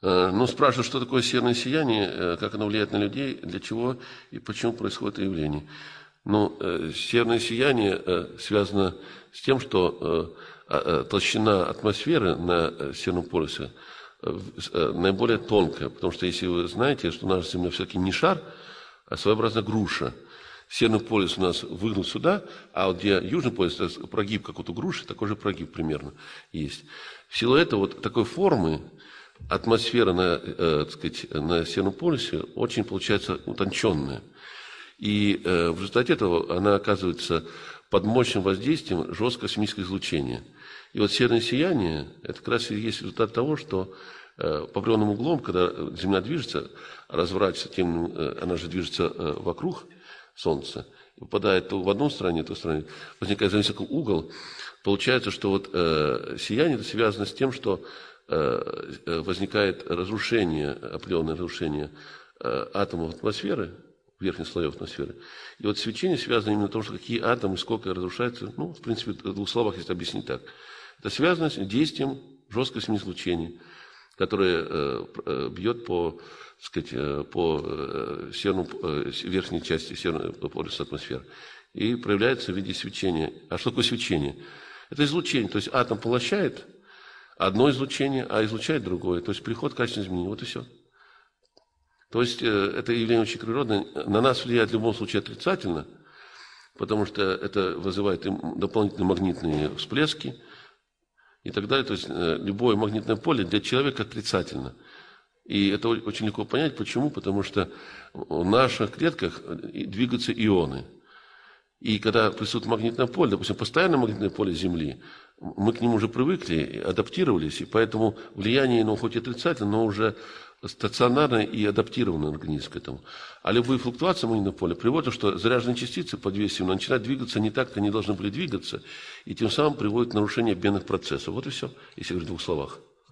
Э, ну, спрашивают, что такое северное сияние, э, как оно влияет на людей, для чего и почему происходит это явление. Ну, э, северное сияние связано с тем, что а, толщина атмосферы на Северном полюсе наиболее тонкая, потому что если вы знаете, что наша Земля все-таки не шар, а своеобразная груша. Северный полюс у нас выгнут сюда, а вот где Южный полюс, это прогиб как вот у груши, такой же прогиб примерно есть. В силу этого вот такой формы, атмосфера на, э, так сказать, на Северном полюсе очень получается утонченная. И э, в результате этого она оказывается под мощным воздействием жесткого космического излучения. И вот северное сияние – это как раз и есть результат того, что э, по определенным углом, когда Земля движется, разворачивается, тем, э, она же движется э, вокруг Солнца, попадает то в одну сторону, то в сторону, возникает зависимый угол, Получается, что вот э, сияние это связано с тем, что э, э возникает разрушение, определенное разрушение э, атомов атмосферы, верхних слоев атмосферы. И вот свечение связано именно с тем, что какие атомы, сколько разрушаются. Ну, в принципе, в двух словах, если объяснить так. Это связано с действием жесткого излучения, которое э, э бьет по, сказать, э, по северному, э, верхней части северного полюса атмосферы и проявляется в виде свечения. А что такое свечение? Это излучение, то есть атом поглощает одно излучение, а излучает другое. То есть приход качественно изменений. Вот и все. То есть э, это явление очень природное. На нас влияет в любом случае отрицательно, потому что это вызывает дополнительные магнитные всплески и так далее. То есть э, любое магнитное поле для человека отрицательно. И это очень легко понять. Почему? Потому что в наших клетках э, двигаются ионы – и когда присутствует магнитное поле, допустим, постоянное магнитное поле Земли, мы к нему уже привыкли, адаптировались, и поэтому влияние, ну, хоть и отрицательное, но уже стационарный и адаптированный организм к этому. А любые флуктуации магнитного поля приводят, что заряженные частицы под весом начинают двигаться не так, как они должны были двигаться, и тем самым приводят к нарушению обменных процессов. Вот и все, если говорить в двух словах.